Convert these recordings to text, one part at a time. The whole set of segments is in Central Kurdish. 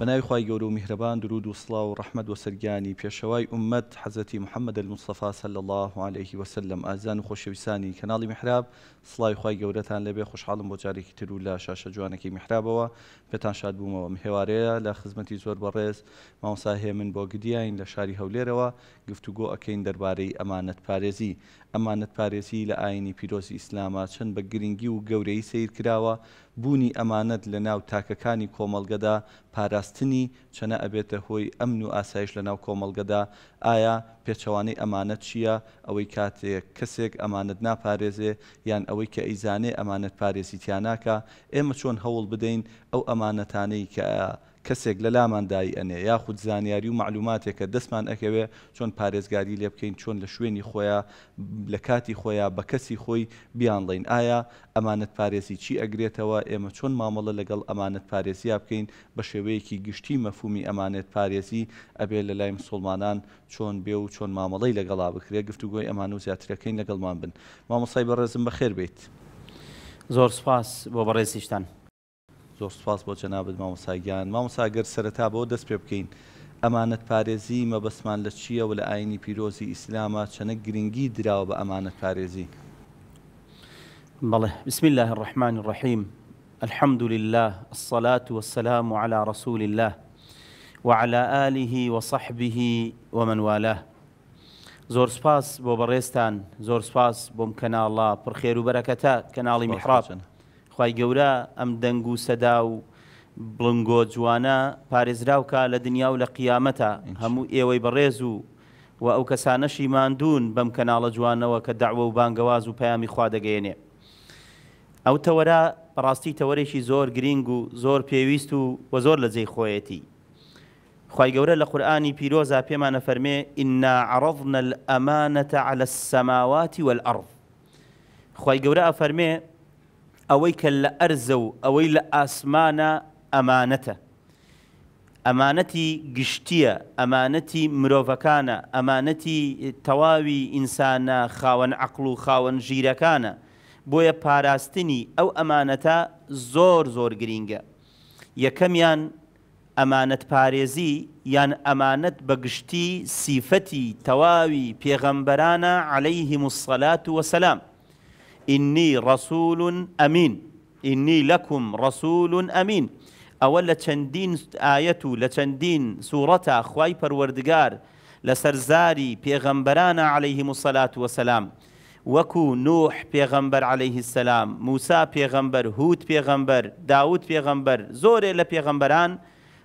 بناوی خی جورو مهربان درود و ورحمد و في و أمة حزتي محمد حەزەتی صلى الله عليه وسلم ئازان و خۆشەویسانی کەناڵی محراب سڵای خی گەورەتان لەبێ خوشحاڵم بۆ جارێکی تر و لە شاشە جوانەکەی میحرابەوە پێتان شاد بوومەوە هێوارەیە لە خزمەتی زۆر بەڕێز ماوسا هێمن بۆ گدیین لە شاری هەولێرەوە گفتوگۆ ئەکەین دەربارەی ئەمانەت پارێزی ئەمانەت پارێزی لە ئاینی پیرۆسی ئیسلامە چەند بە گرنگی و گەورەی سیر کراوە بوونی ئەمانەت لە ناو تاکەکانی کۆمەلگەدا پاراستنی چەنە ئەبێتە هۆی ئەمن و ئاسایش لە ناو کۆمەلگەدا ئایا پێچەوانەی ئەمانەت چییە ئەوەی کاتێک کەسێک ئەمانت ناپارێزێ یان ئەوەی کە ئەیزانێ ئەمانەت پارێزی تیاناکە ئێمە چۆن هەوڵ بدەین ئەو ئەمانەتانەی کە کەسێک لە لاماندایی ئەنێ یاخود زانیاری و معلوماتێک کە دەستمان ئەکەوێ چۆن پارێزگاری لێ بکەین چۆن لە شوێنی خۆیان لە کاتی خۆیان بە کەسی خۆی بیانڵین ئایا ئەمانەت پارێزی چی ئەگرێتەوە ئێمە چۆن مامەڵە لەگەڵ ئەمانەت پارێزییا بکەین بە شێوەیەکی گشتی مەفومی ئەمانێت پارێزی ئەبێ لە لای مسلمانان چۆن بێ و چۆن مامەڵی لەگەڵا بکرێ گفتوگوۆی ئەمان و زیاترەکەین لەگەڵمان بن مامەسای بەڕێزم بەخێر بیت زۆر سپاس بۆ بەڕێزیشتان. زۆر سپاس بۆ جەنابێت مامۆساگیان مامۆساگەر سەرەتا بۆ دەست پێ بکەین ئەمانەت پارێزی مەبەسمان لە چییە و لە ئاینی پیرۆزی ئیسلامە چەنە گرنگی دراوە بە ئەمانەت پارێزی بەڵێ بسم الله الرحمن الرحیم الحمد لله الصلاة والسلام على رسول الله وعلى آله وصحبه ومن والاه زور سپاس بۆ بەڕێستان زور سپاس بۆم کەناڵا پرخێر و بەرەکەتە کەناڵی میحرابن خی گەورە ئەم دەنگ و سەدا و بڵنگۆ جوانە پارێزراوکە لە دنیا و لە قیامەتە هەموو ئێوەی بەڕێز و و ئەو کەسانەشی ماندون بەم کەناڵە جوانەوە کە داوە و بانگەواز و پامی خوا دەگەێنێ ئەو تەوەرە بەڕاستی تەوەرێکی زۆر گرنگ و زۆر پێویست و وە زۆر لە جێی خۆیەتی خی گەورە لە قورآانی پیرۆزا پێمانە فەرمێ ئنا عرضنا الأمانة على السماوات والأرض خی گەورە ئەفەرمێ ئەوەی کە لە ئەرزە و ئەوەی لە ئاسمانە ئەمانەتە ئەمانەتی گشتیە ئەمانەتی مرۆڤەکانە ئەمانەتی تەواوی ئینسانە خاوەن عقل و خاوەن ژیرەکانە بۆیە پاراستنی ئەو ئەمانەتە زۆر زۆر گرینگە یەکەمیان ئەمانەت پارێزی یان ئەمانەت بەگشتی سیفەتی تەواوی پێغەمبەرانە عليهەیهی مسەلات وسلام إني رسول أمين إني لكم رسول أمين أولا تندين آيته لتندين سورة خوايبر وردقار لسرزاري بيغمبران عليه الصلاة والسلام وكو نوح بيغمبر عليه السلام موسى بيغمبر هود بيغمبر داود بيغمبر زور إلا بيغمبران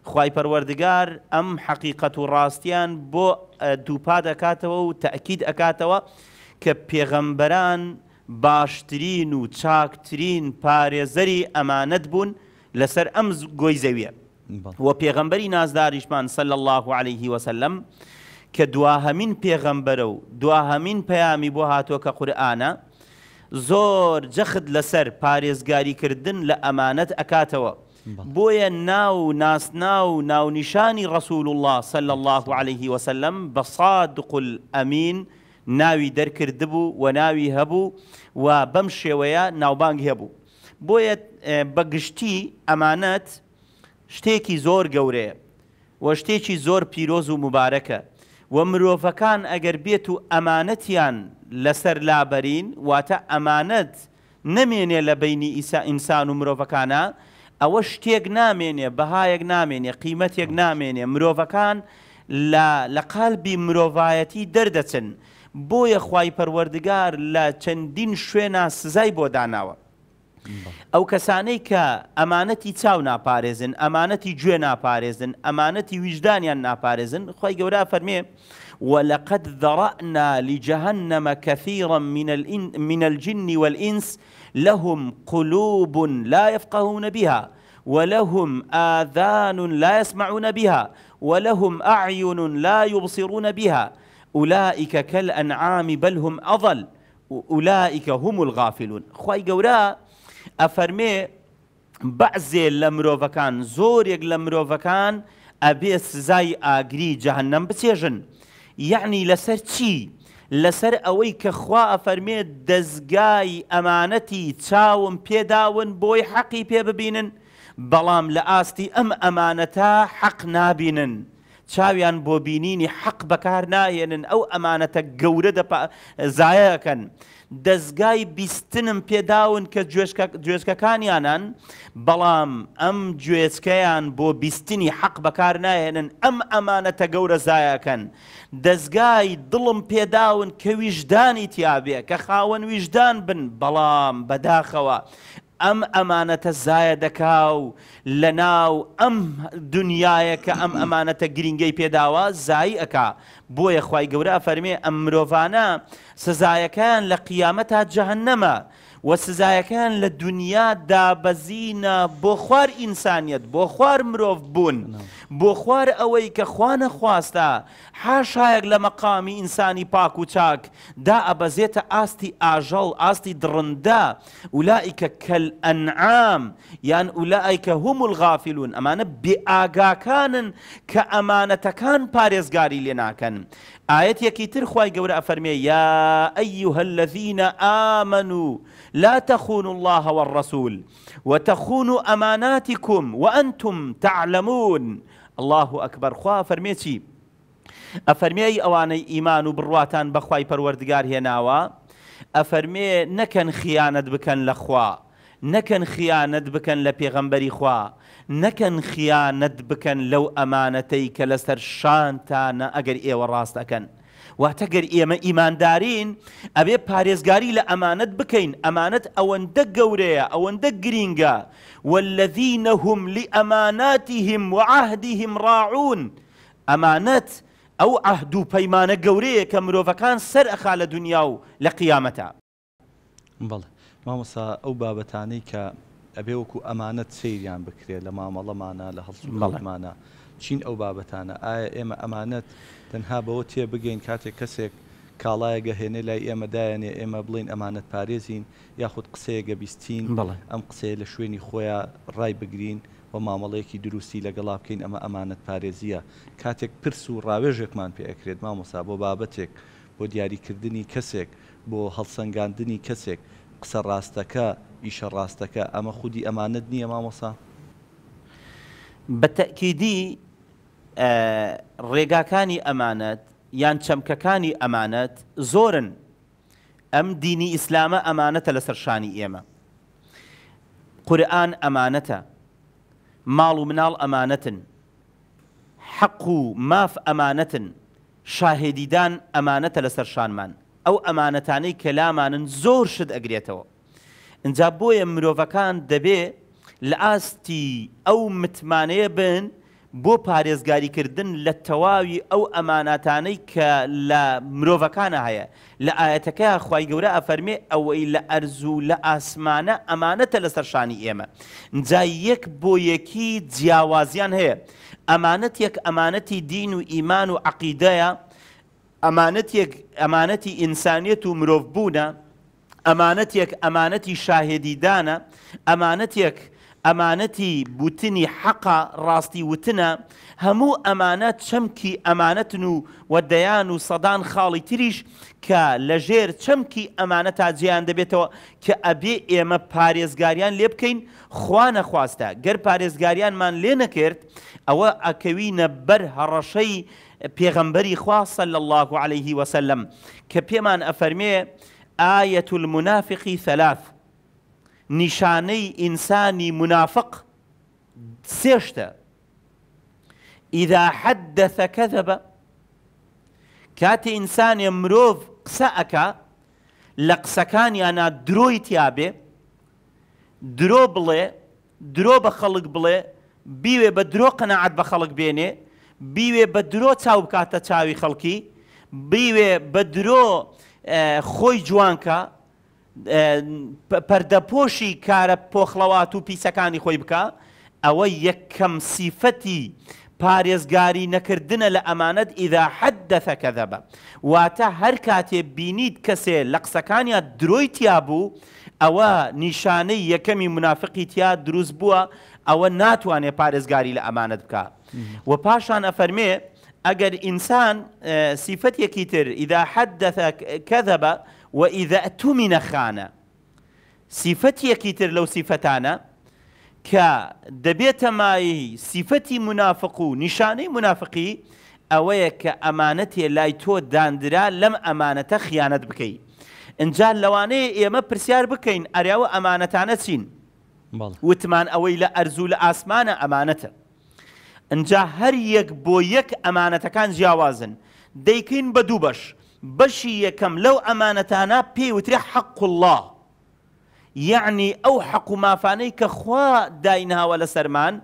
خوايبر وردقار أم حقيقة راستيان بو دوباد أكاتوا وتأكيد أكاتوا كبيغمبران بيغمبران باشترین و چاکترین پارێزەری ئەمانەت بوون لەسەر ئەم گۆی زەویە و پێغەمبەری نازداریشمان سەل الله عليه وسلم کە دواهەمین پێغەمبەرە و دواهەمین پەیامی بۆ هاتووە کە قورآانە زۆر جەخت لەسەر پارێزگاریکردن لە ئەمانەت ئەکاتەوە بۆیە ناو ناسنا و ناونیشانی ڕسول الله سل الله عليه وسلم بە صادق الأمین ناوی دەرکردبوو و ناوی هەبوو و بەم شێوەیە ناوبانگ هەبوو بۆیە بەگشتی ئەمانەت شتێکی زۆر گەورەیە وە شتێکی زۆر پیرۆز و مبارەکە و مرۆڤەکان ئەگەر بێت و ئەمانەتیان لەسەر لابەرین واتە ئەمانەت نمێنێ لە بینی ئیسا ئینسان و مرۆڤەکانە ئەوە شتێک نامێنێ بەهایەک نامێنێ قیمەتێک نامێنێ مرۆڤەکان لە قالبی مرۆڤایەتی دەردەچن بۆیە خی پەروەردگار لە چەندین شوێنە سزای بۆ داناوە ئەو کەسانەی کە ئەمانەتی چاو ناپارێزن ئەمانەتی گوێ ناپارێزن ئەمانەتی ویژدانیان ناپارێزن خۆی گەورا فەرمێ ولقد ذرأنا لجهنم كثيرا من, من الجن والإنس لهم قلوب لا يفقهون بها ولهم آذان لا يسمعون بها ولهم أعين لا يبصرون بها ئولائیکە کەل ئەنعامی بەلهم ئەڵ ئولائیکە هم الغافلون خی گەورە ئەفەرمێ بەعزێ لە مرۆڤەکان زۆرێک لە مرۆڤەکان ئەبێ سزای ئاگری جەهنەم بچێژن یعنی لەسەر چی؟ لەسەر ئەوەی کە خوا ئەفەرمێت دەستگای ئەمانەتی چاوم پێداون بۆی حەقی پێ ببینن بەڵام لە ئاستی ئەم ئەمانەتە حەق نابینن چاویان بۆ بینینی حەق بەکار نایەنن ئەو ئەمانەتە گەورە زایەکەن. دەستگای بیستنم پێداون کە گوێشکەکانیانان بەڵام ئەم گوێچکەیان بۆ بیستنی حەق بەکار نایەنن ئەم ئەمانەتە گەورە زایەکەن. دەستگای دڵم پێداون کە ویژدانی تیاابێ کە خاوەن ویژدان بن بەڵام بەداخەوە ئەم ئەمانەتە زایە دەکا و لە ناو ئەم دنیاە کە ئەم ئەمانەتە گرنگی پێداوە زایی ئەکا بۆیە خی گەورە فەرمێ ئەم مرۆڤانە سزایەکەیان لە قیامەت تا جەهنەمە و سزایەکان لە دنیا دابەزینە بۆ خوار ئینسانیت بۆ خوار مرۆڤ بوون بۆ خوار ئەوەی کە خوانە خواستە حاشایەک لە مەقامی ئینسانی پاک و چاک دا ئەبەزێتە ئاستی ئاژەڵ ئاستی درڕندە ئولائیکە کەل ئەنعام یان ئولائیکە هوم الغافلون ئەمانە بێئاگاکانن کە ئەمانەتەکان پارێزگاری لێ ناکەن ئاەتێکی تر خی گەورە ئەفەرمێ یا ئەیوهە الذینە ئامن و لا تخونوا الله والرسول وتخونوا اماناتكم وانتم تعلمون الله اكبر خوا فرميتي أفرمي ئەوانەی إيمان و بخواي بەخوای هنا هێناوە أفرمي نكن خیانەت بکەن لخوا نكن نەکەن خیانەت بکەن خوا نكن خيانة بكن لو أمانتيك لسر شانتان أقر إيه ئێوە ڕاستەکەن. واتە گەر ئێمە ئیماندارین ئەبێ پارێزگاری لە ئەمانەت بکەین ئەمانەت ئەوەندە گەورەیە ئەوەندە گرینگە والذینە هم لأماناتهم وعهدهم راعون ئەمانەت ئەو عهد و پەیمانە گەورەیە کە مرۆڤەکان سەر ئەخا لە دنیا و لە قیامەتە بڵێ مامۆسا ئەو بابەتانەی کە ئەبێ وەکو ئەمانەت سەیریان بکرێت معنا مامەڵەمانە لە هەڵمانە چین ئەو بابەتانە ئایا ئێمە تەنها بەوە تێ بگەین کاتێک کەسێک کاڵایە گەهێنێ لای ئێمەدایەنێ ئێمە بڵین ئەمانەت پارێزین یاخود قسەیەگە بیستین ئەم قسەیە لە شوێنی خۆیان ڕای بگرین بە مامەڵەیەکی دروستی لەگەڵا بکەین ئەمە ئەمانەت پارێزیە کاتێک پرس و ڕاوێژێکمان پێ ئەکرێت مامۆسا بۆ بابەتێک بۆ دیاریکردنی کەسێک بۆ هەڵسەنگاندنی کەسێک قسە ڕاستەکە ئیشە ڕاستەکە ئەمە خودی ئەمانت نییە مامۆسا بە تەکیدی ڕێگاکانی ئەمانەت یان چەمکەکانی ئەمانەت زۆرن ئەم دینی ئیسلامە ئەمانەتە لەسەر شانی ئێمە قورئان ئەمانەتە ماڵ و مناڵ ئەمانەتن حەق و ماف ئەمانەتن شاهێدیدان ئەمانەتە لەسەر شانمان ئەو ئەمانەتانەی کەلامانن زۆر شت ئەگرێتەوە اینجا بۆیە مرۆڤەکان دەبێ لە ئاستی ئەو متمانەیە بن بۆ پارێزگاریکردن لە تەواوی ئەو ئەماناتانەی کە لە مرۆڤەکانە هەیە لە ئاەتەکە خی گەورە ئەفەرمێ ئەوەی لە ئەرزوو لە ئاسمانە ئەمانەتە لە سەرشانی ئێمە جا یەک بۆ یەکی جیاوازیان هەیە ئەمانەت یەک ئەمانەتی دین و ئیمان و عقیدەیە ئەمانەتی ئینسانیت و مرۆڤ بوونە ئەمانەتێک ئەمانەتی شاهێدیدانە ئەمانەتێک ئەمانەتی بوتنی حەقا ڕاستی وتنە هەموو ئەمانەت چەمکی ئەمانەتن و وەدەیان و سەدان خاڵی تریش کە لەژێر چەمکی ئەمانە تا جیان دەبێتەوە کە ئەبێ ئێمە پارێزگاریان لێ بکەین خوا نەخواستە گەر پارێزگاریانمان لێ نەکرد ئەوە ئەکەوینە بەر هەڕەشەی پێغەمبەری خواسە لە الله عليه وسلم کە پێمان ئەفەرمێ ئاەت المنافقی ثلاث نیشانەی ئینسانی منافق سێشتە ئیدا حەد دەسەکەدە بە کاتی ئینسانێ مرۆڤ قسە ئەکا لە قسەکانیانە درۆی تیاابێ درۆ بڵێ درۆ بە خەڵک بڵێ بیوێ بە درۆ قەنەعات بە خەڵک بێنێ بیوێ بە درۆ چاو بکاتە چاوی خەڵکی بیوێ بە درۆ خۆی جوانکە پەردەپۆشی کارە پۆخڵەوات و پیسەکانی خۆی بکە ئەوە یەکەم سیفەتی پارێزگاری نەکردنە لە ئەمانەت ئیدا حەد دەفەکە دەبە واتە هەر کاتێ بینیت کەسێ لە قسەکانیا درۆی تیا بوو ئەوە نیشانەی یەکەمی منافقی تیا دروست بووە ئەوە ناتوانێت پارێزگاری لە ئەمانەت بکە و پاشان ئەفەرمێ ئەگەر ئینسان سیفەتێکی تر ئیدا حەد دەفە کەذەبە و ئیدەتو منە خانە سیفەتیەکی تر لەو سیفەتانە کە دەبێتە مایی سیفەتی منافق و نیشانەی منافقی ئەوەیە کە ئەمانەتێ لای تۆ داندرا لەم ئەمانەتە خیانەت بکەیت ئەجا لەوانەیە ئێمە پرسیار بکەین ئەریاوە ئەمانەتانە چین وتمان ئەوەی لە ئەرزوو لە ئاسمانە ئەمانەتە ئەجا هەر یەک بۆ یەک ئەمانەتەکان جیاوازن دەیکەین بە دوو بەش بەشی یەکەم لەو ئەمانەتانە پێیوتری حەق الله یعنی ئەو حەق و مافانەی کە خوا دایناوە لە سەرمان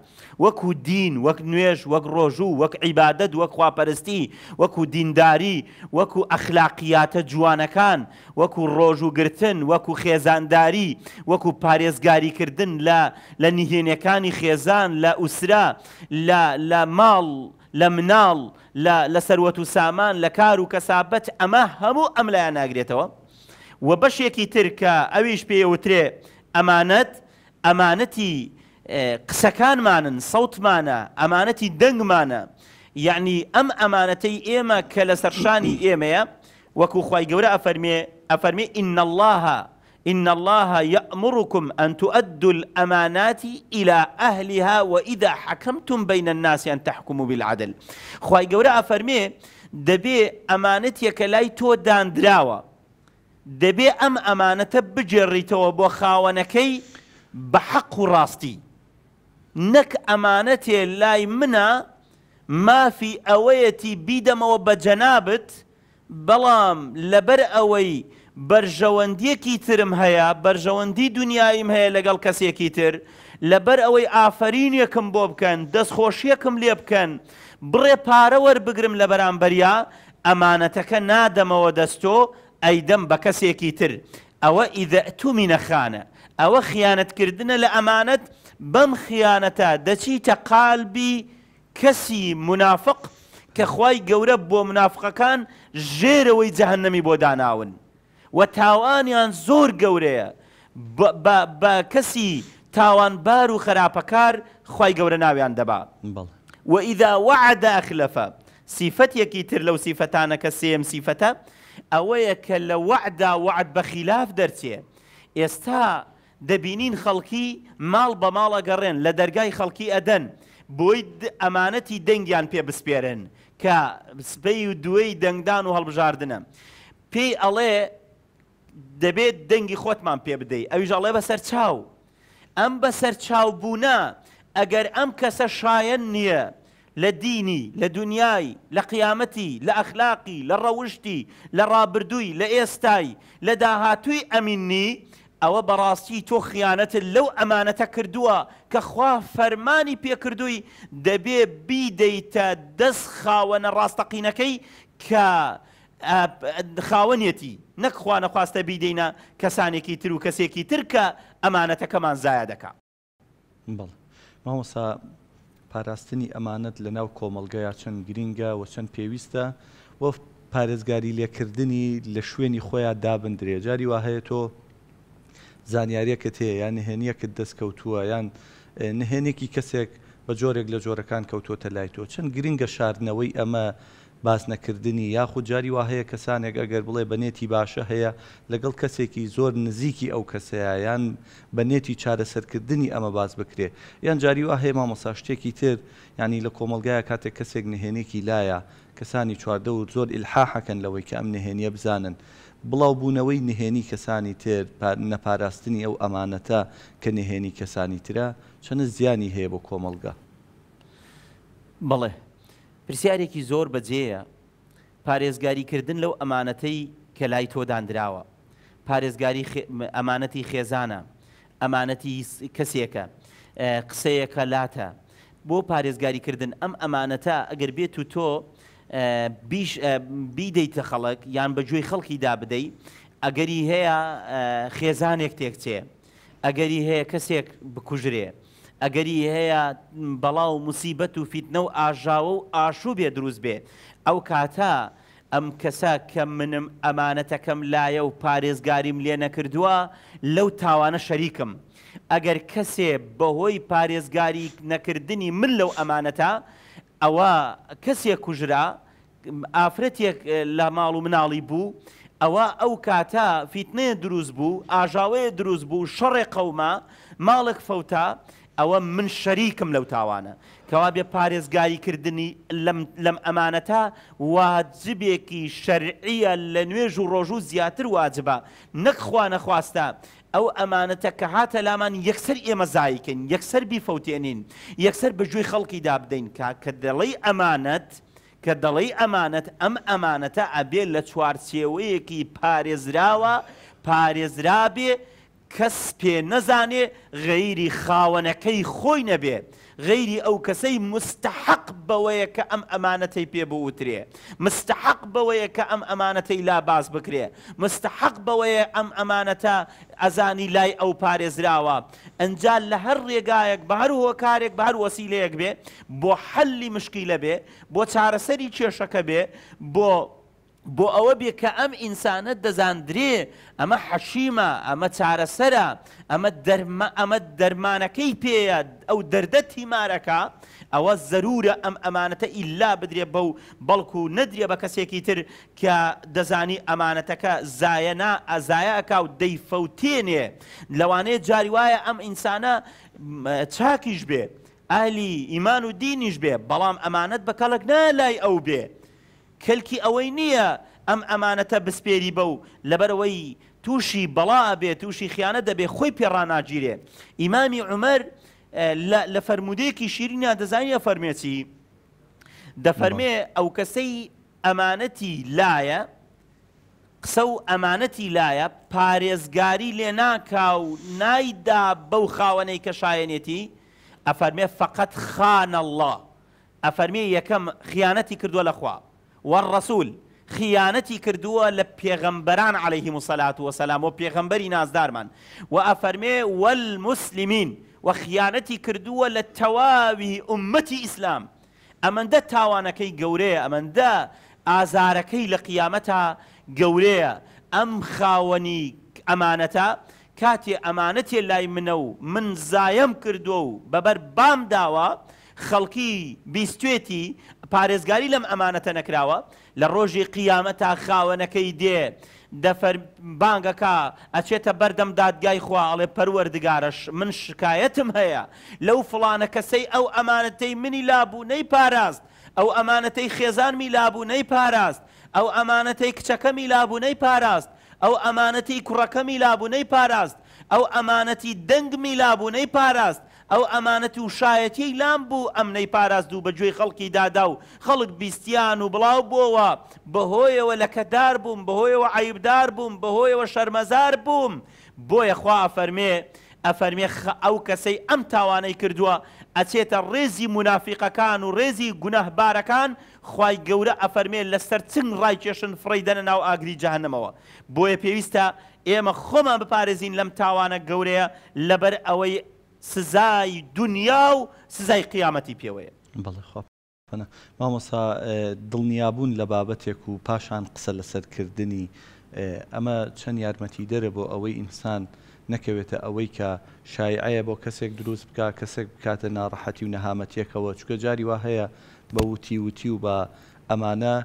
وەکو دین وەک نوێژ وەک ڕۆژوو وەک عیبادت وەک خواپەرستی وەکو دینداری وەکو ئەخلاقیاتە جوانەکان وەکو ڕۆژ و گرتن وەکو خێزانداری وەکو پارێزگاریکردن لە لە نهێنەکانی خێزان لە ئووسرا لە ماڵ لە مناڵ لە سەروەت و سامان لە کار و کەسابەت ئەمە هەموو ئەم لایە ناگرێتەوە و بەشێکی ترکە ئەویش پێوترێ ئەمانەت ئەمانەتی قسەکانمانن سەوتمانە ئەمانەتی دەنگمانە یعنی ئەم ئەمانەتەی ئێمە کە لە سەرشانی ئێمەیە وەکو خی گەورە ئەفەرمێ ئەفەرمێ ئین الله إن الله يأمركم أن تؤدوا الأمانات إلى أهلها وإذا حكمتم بين الناس أن تحكموا بالعدل خواهي قورا أفرمي دبي أمانتك لاي تو دان دراوة دبي أم أمانة بجريتو بخاونكي بحق راستي نك أمانتي لاي منا ما في أويتي بيدم وبجنابت بلام لبر أوي بەرژەوەندیەکی ترم هەیە بەرژەوەندی دنیایم هەیە لەگەڵ کەسێکی تر لەبەر ئەوەی ئافرینیەکم بۆ بکەن دەستخۆشیەکم لێ بکەن بڕێ پارە وەربگرم لە بەرامبەریا ئەمانەتەکە نادەمەوە دەستۆ ئەیدەم بە کەسێکی تر ئەوە ئیدەتومی نەخانە ئەوە خیانەتکردنە لە ئەمانەت بەم خیانەتە دەچیتە قالبی کەسی منافق کە خی گەورە بۆ منافقەکان ژێرەوەی جەهنەمی بۆ داناون. و تاوانیان زۆر گەورەیە بە کەسی تاوانبار و خراپەکار خی گەورە ناویان دەبا و ئیدا وعدا ئەخلەفە سیفەتێکی تر لەو سیفەتانە کە سێم سیفەتە ئەوەیە کە لە وعدا وعد بە خلاف دەرچێ ئێستا دەبینین خەڵکی ماڵ بە ماڵە گەڕێن لە دەرگای خەڵکی ئەدەن بۆی ئەمانەتی دەنگیان پێ بسپێرن کە سبەی و دوێی دەنگدان و هەڵبژاردنە پێی ئەڵێ دەبێت دەنگی خۆتمان پێ بدەیت ئەویژەڵێ بەسەر چاو ئەم بەسەر چاوبوونا ئەگەر ئەم کەسە شایەن نییە لە دینی لە دنیای لە قیامەتی لە ئەخلاقی لە ڕەوشتی لە ڕابردووی لە ئێستای لە داهاتووی ئەمینی ئەوە بەڕاستی تۆ خیانەتت لەو ئەمانەتە کردووە کە خوا فەرمانی پێکردووی دەبێ بیدەیتە دەست خاوەنە ڕاستەقینەکەی کە خاوەنیەتی نەکخوا نەخواستە بیدەینە کەسانێکی تر و کەسێکی ترکە ئەمانەتەکەمان زایە دەکا بڵ مامۆسا پاراستنی ئەمانەت لە ناو کۆمەلگەیا چەند گرینگە و چەند پێویستە وە پارێزگاری لێکردنی لە شوێنی خۆیان دابن درێجاری وا هەیە تۆ زانیاریەکەت هەیە یان نهێنیەکت دەستکەوتووە یان نهێنێکی کەسێک بە جۆرێک لە جۆرەکان کەوتۆتە لای تۆ چەند گرینگە شاردنەوەی ئەمە باس نەکردنی یاخود جاری وا هەیە کەسانێک ئەگەر بڵێ بەنێتی باشە هەیە لەگەڵ کەسێکی زۆر نزیکی ئەو کەسەیان بەنێتی چارەسەرکردنی ئەمە باز بکرێ یان جاری وا هەیە مامەسا شتێکی تر ینی لە کۆمەلگایە کاتێک کەسێک نهێنێکی لایە کەسانی چواردە و زۆر ئلحاحەکەن لەوەی کە ئەم نهێنیە بزانن بڵاو بوونەوەی نهێنی کەسانی تر نەپاراستنی ئەو ئەمانەتە کە نهێنی کەسانی ترە چەنە زیانی هەیە بۆ کۆمەلگا بەڵێ پرسیارێکی زۆر بەجێیە پارێزگاریکردن لەو ئەمانەتەی کە لای تۆدانراوە پارێزگاری ئەمانەتی خێزانە ئەمانەتی کەسێکە قسەیەکە لاتە بۆ پارێزگاریکردن ئەم ئەمانەتە ئەگەر بێت و تۆ بیدەیتە خەڵک یان بەگوێی خەڵکیدا بدەیت ئەگەری هەیە خێزانێک تێکچێ ئەگەری هەیە کەسێک بکوژرێ ئەگەری هەیە بەڵاو موسیبەت و فیتنە و ئاژاوە و ئاشوو بێ دروست بێ ئەو کاتە ئەم کەسە کە منم ئەمانەتەکەم لایە و پارێزگاریم لێ نەکردووە لەو تاوانە شەریکم ئەگەر کەسێ بەهۆی پارێزگاری نەکردنی من لەو ئەمانەتە ئەوە کەسێک کوژرا ئافرەتێک لە ماڵ و مناڵی بوو ئەوە ئەو کاتە فیتنێ دروست بوو ئاژاوەیە دروست بوو شەڕێ قەوما ماڵک فەوتا ئەوە من شەریکم لەو تاوانە کەوا بێ پارێزگاریکردنی لەم ئەمانەتە واجبێکی شەرعە لە نوێژ و ڕۆژوو زیاتر واجبە نەخوا نەخواستە ئەو ئەمانەتە کە هاتە لامان یەکسەر ئێمە زایکن یەکسەر بیفەوتێنین یەکسەر بەژووی خەڵکی دابدەین کا کە دەڵی ئەمانەت کە دەڵی ئەمانەت ئەم ئەمانەتە ئەبێ لە چوارچێوەیەکی پارێزراوە پارێزرابێ کەس پێ نەزانێ غەیری خاوەنەکەی خۆی نەبێ غەیری ئەو کەسەی مستحق بەوەیە کە ئەم ئەمانەتەی پێ بوترێ مستحق بەوەیە کە ئەم ئەمانەتەی لا باز بکرێ مستحق بەوەیە ئەم ئەمانەتە ئەزانی لای ئەو پارێزراوە ئەنجال لە هەر ڕێگایەک بە هەر هۆکارێک بە هەر وەسیلەیەک بێ بۆ حەلی مشکی لە بێ بۆ چارەسەری کێشەکە بێ بۆ بۆ ئەوە بێ کە ئەم ئینسانە دەزاندرێ ئەمە حەشیمە ئەمە چارەسەرە ئەمە دەرمانەکەی پێە ئەو دەردە تیمارەکە ئەوە زەرورە ئەم ئەمانەتە ئیلا بدرێ بەو بەڵکو و نەدرێ بە کەسێکی تر کە دەزانی ئەمانەتەکە زایەنا ئەزایەکە و دەیفەوتێنێ لەوانەیە جاری وایە ئەم ئینسانە چاکیش بێ ئالی ئیمان و دینیش بێ بەڵام ئەمانەت بە کەڵک نالای ئەو بێ. کەلکی ئەوەی نییە ئەم ئەمانەتە بسپێری بە و لەبەرەوەی تووشی بەڵا بێت تووشی خیانە دەبێت خۆی پێڕناگیرێ ئیمامی عمەر لە فەرمودەیەکی شیرینە دەزانیە فەرمێتی دەفەرمێ ئەو کەسەی ئەمانەتی لایە قسە و ئەمانەتی لایە پارێزگاری لێ ناکاو نایدا بەو خاوەنەی کە شایەنێتی ئەفەرمێ فقط خانە الله ئەفەرمێ یەکەم خیانەتی کردووە لەخوا والرسول خیانەتی کردووە لە پێغەمبەران عليهلەیهی مسلات وسلام و پێغەمبەری نازدارمان و ئەفەرمێ والمسلمین و خیانەتی کردووە لە تەواوی عمەتی ئیسلام ئەمەندە تاوانەکەی گەورەیە ئەمەندە ئازارەکەی لە قیامەتە گەورەیە ئەم خاوەنی ئەمانەتە کاتێ ئەمانەتێ لای منە و من زایم کردو و بەبەر بام داوە خەڵکی بیستێتی پارێزگاری لەم ئەمانەتە نەکراوە لە ڕۆژی قیامە تا خاوەنەکەی دێ دەفەر بانگەکە ئەچێتە بەردەم دادگای خواڵێ پەروەردگارش من شکایەتم هەیە لەو فڵانە کەسەی ئەو ئەمانەتەی منی لابوو نەی پاراست ئەو ئەمانەتەی خێزانمی لابوو نەی پاراست ئەو ئەمانەتەی کچەکەمی لابوو نەی پاراست ئەو ئەمانەتی کوڕەکەمی لابوو نەی پاراست ئەو ئەمانەتی دەنگمی لابوو نەی پاراست ئەو ئەمانەت و شایەتی لام بوو ئەمنەی پاراست و بەگوێی خەڵکی دادا و خەڵک بیستیان و بڵاو بووەوە بەهۆیەوە لەکەدار بووم بەهۆیەوە عیبدار بووم بەهۆیەوە شەرمەزار بووم بۆیە خوا فەرمێ ئەفەرمێ ئەو کەسەی ئەم تاوانەی کردووە ئەچێتە ڕێزی منافیقەکان و ڕێزی گونەهبارەکان خی گەورە ئەفەرمێ لەسەر چنگ ڕایکێشن فڕیدەنە ناو ئاگری جاهنمەوە بۆیە پێویستە ئێمە خۆمان بپارێزین لەم تاوانە گەورەیە لەبەر ئەوەی سزای دنیا و سزای قیامەتی پێوەیە بەڵێ خۆ مامۆسا دڵنیابوون لە بابەتێک و پاشان قسە لەسەرکردنی ئەمە چەند یارمەتی دەرە بۆ ئەوەی ئینسان نەکەوێتە ئەوەی کە شایعەیە بۆ کەسێک دروست بکە کەسێک بکاتە ناڕەحەتی و نەهامەتیەکەوە چکە جاری وا هەیە بە وتی وتی و بە ئەمانە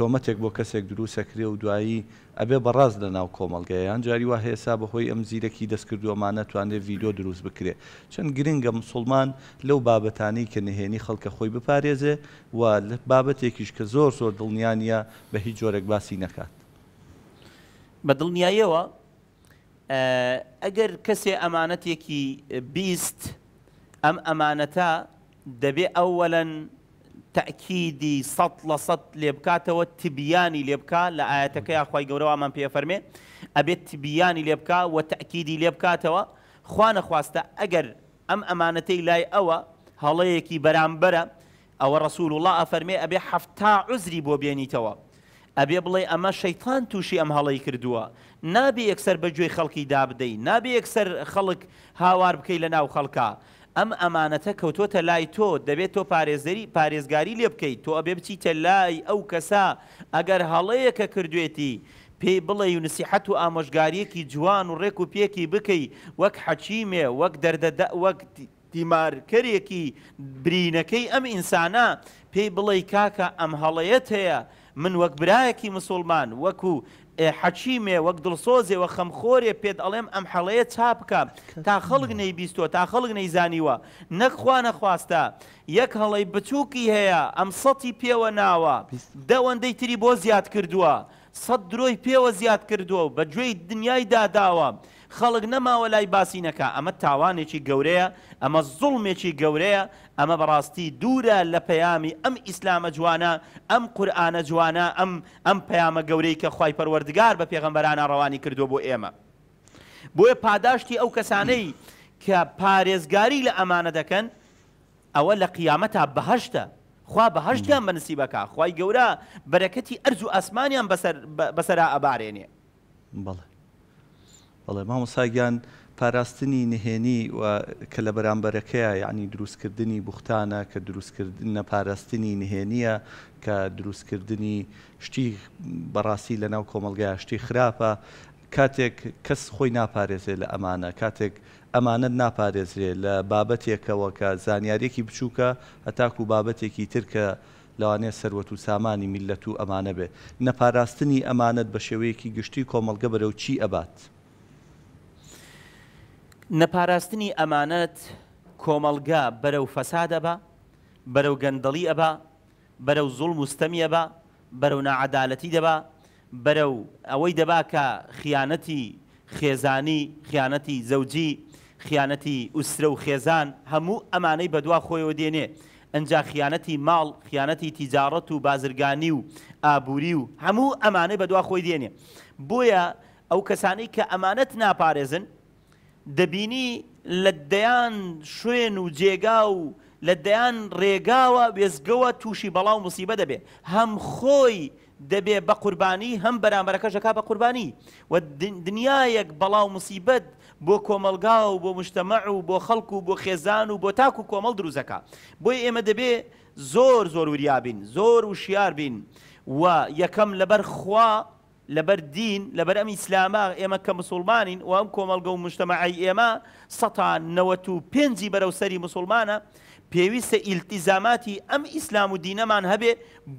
تۆمەتێک بۆ کەسێک دروستەکرێ و دوایی ئەبێ بەڕاز لە ناو کۆمەلگەیان جاری وا هێسا بەهۆی ئەم زیرەکی دەستکردووەمانە توانێت ڤیددیو دروست بکرێ چەند گرنگە مسلمان لەو بابەتانی کە نهێنی خەڵکە خۆی بپارێزێ و بابەتێکیش کە زۆر زۆر دڵنیانە بە هیچ جۆرەك باسی نەکات بە دڵنیایەوە ئەگەر کەسێ ئەمانەتێکی بیست ئەم ئەمانەتە دەبێ ئەوەلەن تاکیدی سەد لە سەد لێ بکاتەوە تبیانی لێ بکە لە ئاەتەکە یاخوای گەورەوامان پێفەرمێ ئەبێت تبیانی لێ بکە و تاکیدی لێ بکاتەوە خوانە خواستە ئەگەر ئەم ئەمانەتەی لای ئەوە هەڵەیەکی بەرامبەرە ئەوە ڕسول الله ئەفەرمێ ئەبێ حفتا عزری بۆ بێنیتەوە ئەبێ بڵێ ئەمە شەیتان تووشی ئەم هەڵی کردووە نابێ یەکسەر بەگوێی خەڵکی دابدەی نابێ یەکسەر خەڵک هاوار بکەی لە ناو خەڵکە ئەم ئەمانەتە کەوتۆتە لای تۆ دەبێت تۆ پارێزەری پارێزگاری لێ بکەیت تۆ ئەبێ بچیتە لای ئەو کەسا ئەگەر هەڵەیەکە کردوێتی پێی بڵێ و نسیحەت و ئامۆژگاریەکی جوان و ڕێک و پێکی بکەی وەک حەچیمێ وەک دەردەدا وەک تیمارکەرێکی برینەکەی ئەم ئینسانە پێی بڵێ کاکە ئەم هەڵەیەت هەیە من وەک برایەکی مسلمان وەکو حەچیمێ وەک دڵسۆزێەوە خەمخۆرێ پێت ئەڵێم ئەم حەڵەیە چا بکە تا خەڵک نەیبیستۆ تا خەڵک نەیزانیوە نەخوا نەخواستە یەک هەڵی بچووکی هەیە ئەم سەتی پێوە ناوە دەوەندەی تری بۆ زیاد کردووە سەد درۆی پێوە زیاد کردووە و بە گوێی دنیای داداوە. خەڵک نەماوە لای باسینەکە ئەمە تاوانێکی گەورەیە ئەمە زوڵمێکی گەورەیە ئەمە بەڕاستی دوورە لە پەیامی ئەم ئیسلامە جوانە ئەم قورآانە جوانە ئەم ئەم پەیامە گەورەی کە خی پەروەردگار بە پێغمبەرانە ڕەوانی کردو بۆ ئێمە. بۆیە پاداشتی ئەو کەسانەی کە پارێزگاری لە ئەمانە دەکەن ئەوە لە قیامەتا بەهشتە. خوا بەهشتیان بەنسی بەکە خی گەورە بەرەکەتی ئەرز و ئاسمانیان بەسرا ئەبارێنێ. بەڵێ. بەڵێ مامۆساگیان پاراستنی نهێنی کە لە بەرامبەرەکەیە یعنی دروستکردنی بختانە کە دروستکردن نەپاراستنی نهێنیە کە دروستکردنی شتی بەڕاستی لەناو کۆمەلگای شتی خراپە کاتێک کەس خۆی ناپارێزێت لە ئەمانە کاتێک ئەمانت ناپارێزرێت لە بابەتێکەوە کە زانیارێکی بچووکە هەتاکو بابەتێکی ترکە لەوانەیە سەروەت و سامانی میلەت و ئەمانە بێ نەپاراستنی ئەمانت بە شێوەیەکی گشتی کۆمەلگە بەرەو چی ئەبات. نەپاراستنی ئەمانەت کۆمەلگا بەرەو فەسادەبا بەرەو گەندەڵی ئەبا بەرەو زوڵ مستەمیەبا بەرەو نەعادالەتی دەبا بەرەو ئەوەی دەبا کە خیانەتی خێزانی خیانەتی زەوجی خیانەتی ئوسرە و خێزان هەموو ئەمانەی بەدوا خۆیەوە دێنێ ئەجا خیانەتی ماڵ خیانەتی تیجارەت و بازرگانی و ئابووری و هەموو ئەمانەی بەدوا خۆی دێنێ بۆیە ئەو کەسانی کە ئەمانەت ناپارێزن دەبینی لە دەیان شوێن و جێگا و لە دەیان ڕێگاوە وێزگەوە تووشی بەڵاو مسیبە دەبێ هەم خۆی دەبێ بە قوربانی هەم بەرامبەرەکەشەکە بە قوربانی و دنیایەک بەڵاو مسیبەت بۆ کۆمەلگا و بۆ مشتتەمە و بۆ خەڵکو و بۆ خێزان و بۆ تاکو و کۆمەڵ دروزەکە بۆی ئێمە دەبێ زۆر زۆر وریابین زۆر و شیار بین و یەکەم لەبەر خوا لەبەر دین لەبەر ئەم ئیسلاما ئێمە کە مسلمانین و ئەم کۆمەلگە و مشتتەمەعی ئێمە سەتان نەوەت و پێنجی بەرەوسەری مسلمانە پێویستە ئیلتیزاماتی ئەم ئیسلام و دینەمان هەبێ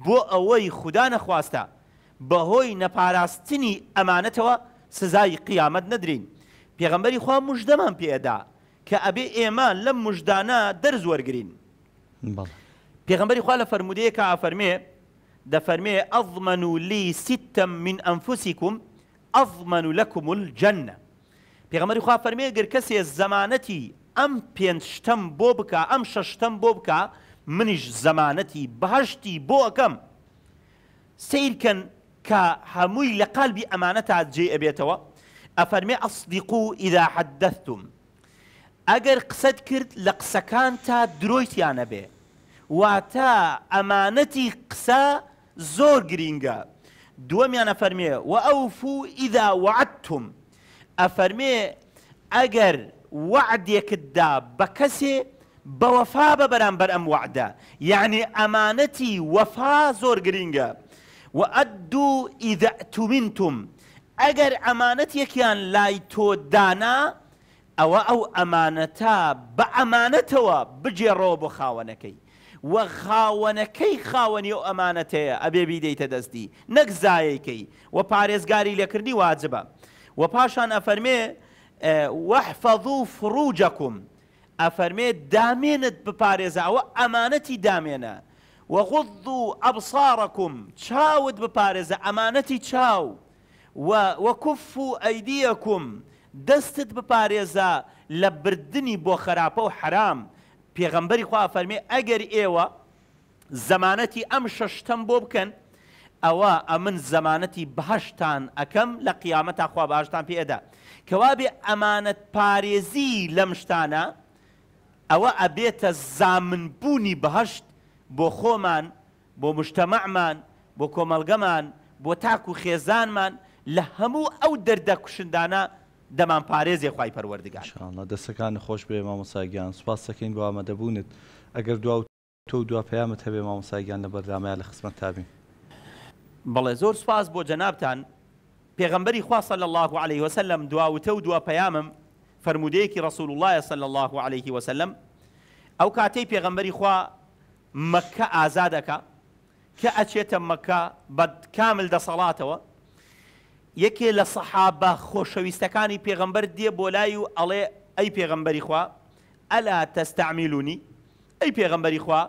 بۆ ئەوەی خوددا نەخواستە بەهۆی نەپاراستنی ئەمانەتەوە سزای قیامەت نەدرین پێغەمبەری خوا مژدەمان پێدا کە ئەبێ ئێمە لەم مژدانە دەرز وەرگین پێغەمبەری خوا لە فەرمودەیە کە ئافەرمێ ده فرمي أضمن لي ستا من أنفسكم أضمن لكم الجنة پیغمبری خوا فرمی گر کسی زمانتی ئەم پێنجشتم بوبكا أم ششتم بوبكا منش زمانتي بهشتي بوكم سير كان كهموي سیرکەن کە هەمووی لە قالبی ئەمانەت جێ ئەبێتەوە ئەفەرمێ ئەصدیق و ئیدا حەدەتم ئەگەر قسەت کرد لە قسەکان تا امانتی قصه زور گرینگە دووەمیان ئەفەرمێ و ئەوفو إذا وعدتم ئەفەرمێ أجر وعد بە بكسي بەوەفا بە بەرامبەر ئەم وعدە یعنی ئەمانەتی وەفا زۆر گرینگە و ئەدوو ئیدەتومینتم ئەگەر ئەمانەت یەکیان لای تۆ دانا أو ئەو ئەمانەتە بە ئەمانەتەوە بجێڕۆ بۆ وە خاوەنەکەی خاوەنی و ئەمانەتەیە ئەبێ بیدەیتە دەستی نەک زایەکەی وە پارێزگاری لەکردی واجبە وە پاشان ئەفەرمێ وەحفەض و فڕوجەکم ئەفەرمێ دامێنت بپارێزاوە ئەمانەتی دامێنە وەغض و ئەبساڕەکم چاوت بپارێزە ئەمانەتی چاو وەکف و ئەیدیەکم دەستت بپارێزە لە بردننی بۆ خراپە و حرام پێغەمبەری خوا فەرمێ ئەگەر ئێوە زەمانەتی ئەم شەشتەم بۆ بکەن ئەوە ئەمن زەمانەتی بەهشتان ئەەکەم لە قیامەت خوا باشتان پێدا کەوا بێ ئەمانەت پارێزی لەم شتانە ئەوە ئەبێتە زامنبوونی بەهشت بۆ خۆمان بۆ مشتەمەعمان بۆ کۆمەلگەمان بۆ تاک و خێزانمان لە هەموو ئەو دەردە کوشندانە دەمان پارێزی خی پەروەردگارشانڵ دەستەکانی خۆش بێ مامۆساگیان سوپاس دەکەین بۆ ئامادەبوونت ئەگەر دو تۆ دو پەیامت هەبێ مامۆساگیان لە بەردامایان لە خسمەت تابین بەڵێ زۆر سپاس بۆ جەنابان پێغمبەری خواصە صلی الله عليه وسلم دواوتە و دو پەیامم فرمودەیەکی رسول الله صلی الله عليه وسلم ئەو کاتەی پێغمبەری خوا مەکە ئازادەکە کە ئەچێتە مەکە بە کامل دەسەڵاتەوە یەکێ لە سەحابە خۆشەویستەکانی پێغەمبەر دێ بۆ لای و ئەڵێ ئەی پێغەمبەری خوا ئەلا تەستەعمیلونی ئەی پێغەمبەری خوا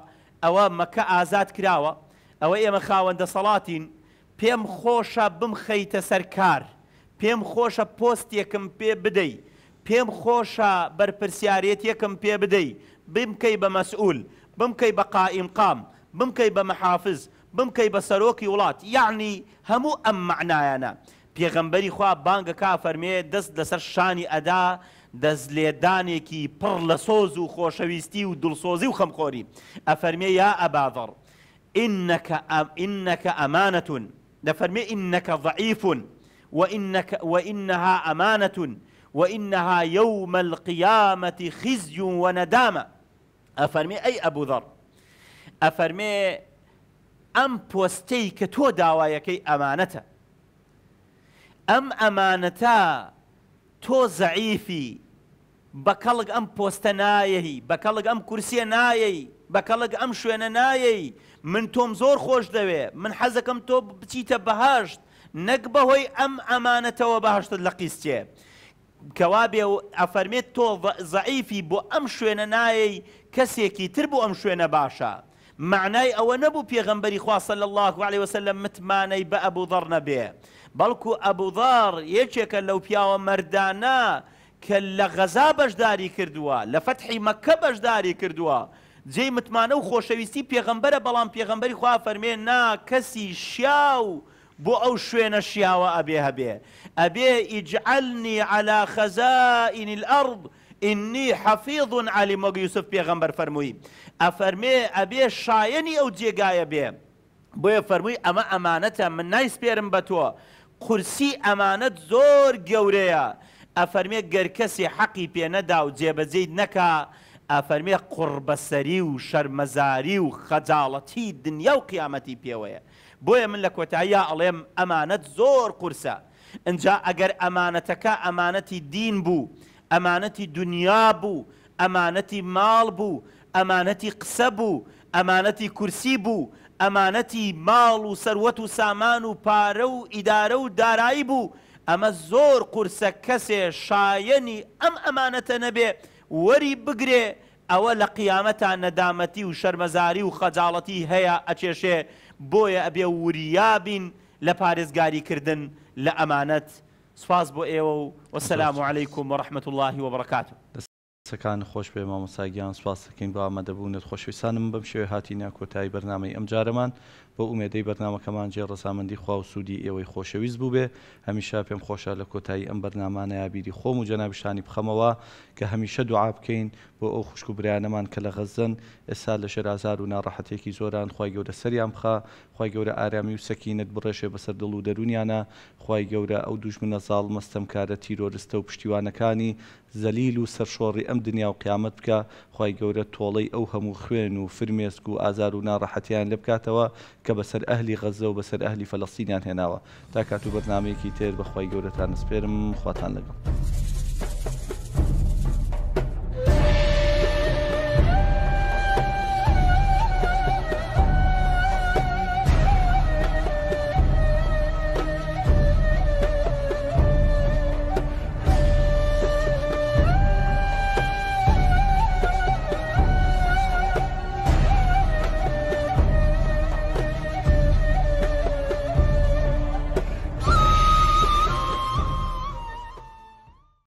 ئەوە مەکە ئازاد کراوە ئەوە ئێمە خاوەندە سەڵاتین پێم خۆشە بمخەیتە سەرکار پێم خۆشە پۆستێکم پێ بدەی پێم خۆشە بەرپرسیارەتیەکم پێ بدەی بمکەی بە مەسئول بمکەی بە قائیمقام بمکەی بە مەحافظ بمکەی بە سەرۆکی وڵات یعنی هەموو ئەم معنایانە پێغەمبەری خوا بانگەکە فەرمێ دەست لەسەر شانی ئەدا دەست لێدانێکی پڕ لە سۆز و خۆشەویستی و دڵسۆزی و خەمخۆری ئەفەرمێ یا ئەباڤڕ ئینەکە ئەمانەتون دەفەرمێ ئینەکە ضعیفون وإنها أمانة وإنها يوم القيامة خزي وندامة أفرمي أي أبو ذر أفرمي ئەم پۆستەی کە تۆ داوایەکەی ئەم ئەمانەتە تۆ زعیفی بە کەڵک ئەم پۆستە نایەی بە کەڵک ئەم کورسیە نایەی بە کەڵک ئەم شوێنە نایەی من تۆم زۆر خۆش دەوێ من حەزەکەم تۆ بچیتە بەهاشت نەک بەهۆی ئەم ئەمانەتەوە بەهاشتت لە قیسچێ کەوا بێ و ئەفەرمێت تۆ زعیفی بۆ ئەم شوێنە نایەی کەسێکی تر بۆ ئەم شوێنە باشە معنای ئەوە نەبوو پێغمبەری خواصل الله عليه وسلم متمانەی بە ئەبووذڕ نەبێ بەڵکو ئەبووذار یەکێکە لەو پیاوە مردانە کە لە غەزا بەشداری کردووە لە فتحی مەکە بەشداری کردووە جێ متمانە و خۆشەویستی پێغمبەرە بەڵام پێغمبەری خوا فەرمێ نا کەسی شیاو بۆ ئەو شوێنە شیاوە ئەبێ هەبێ ئەبێ ئیجعلنی على خەزائین الأرض ئینی حەفیضون علی مۆگە یوسف پێغەمبەر فەرمووی ئەفەرمێ ئەبێ شایەنی ئەو جێگایە بێ بۆیە فەرمووی ئەمە ئەمانەتە من نایسپێرم بە تۆ قورسی ئەمانەت زۆر گەورەیە ئەفەرمێ گەرکەسی حەقی پێنەدا و جێبەجێیت نەکا ئەفەرمێ قڕبەسەری و شەرمەزاری و خەجاڵەتی دنیا و قیامەتی پێوەیە بۆیە من لە کۆتاییە ئەڵێم ئەمانەت زۆر قورسە. ئەجا ئەگەر ئەمانەتەکە ئەمانەتی دین بوو ئەمانەتی دنیا بوو ئەمانەتی ماڵ بوو ئەمانەتی قسە بوو ئەمانەتی کورسی بوو ئەمانەتی ماڵ و سەروەت و سامان و پارە و ئیدارە و دارایی بوو ئەمە زۆر قورسە کەسێ شایەنی ئەم ئەمانەتە نەبێ وەری بگرێ ئەوە لە قیامەتان نەدامەتی و شەرمەزاری و خەجاڵەتی هەیە ئەچێشێ بۆیە ئەبێ وریابین لە پارێزگاریکردن لە ئەمانەت سواز بۆ ئێوە و وەسلام و عیکم و ڕحمت اللهی وبرکات سەکان خۆش پێ مامۆساگیان سواسەکەین بۆ ئامادەبوونێت خۆشویسانم بەم شێوێ هاتیە کۆتایی بەرنمەی ئەم جارەمان بۆ ئومێدەی بەرنمەکەمان جێ ڕسامەندی خوا و سوودی ئێوەی خۆشەویست بوو بێ هەمیشا پێم خۆشە لە کۆتایی ئەم بەرنمانە یابیری خۆم و جەنابشانی بخەمەوە کە هەمیشە دوعا بکەین بۆ ئەو خوشک و برایانەمان کە لە غەزن ئێستا لە شێرازار و ناڕەحەتێکی زۆران خی گەورە سەریان بخە خی گەورە ئارامی و سەکینت بڕێشێ بەسەر دڵ و دەرونیانە خی گەورە ئەو دوژمنە زاڵ مەستەمکارە تیرۆرستە و پشتیوانەکانی زەلیل و سەرشۆڕی ئەم دنیا و قیامەت بکە خی گەورە تۆڵەی ئەو هەموو خوێن و فرمێسک و ئازار و ناڕەحەتیان لێ بکاتەوە کە بەسەر ئەهلی غەزە و بەسەر ئەهلی فەلەستینیان هێناوە تا کات و بەرنمەیەکی تێر بەخوای گەورەتان نسپێرم خواتان لەگەڵ.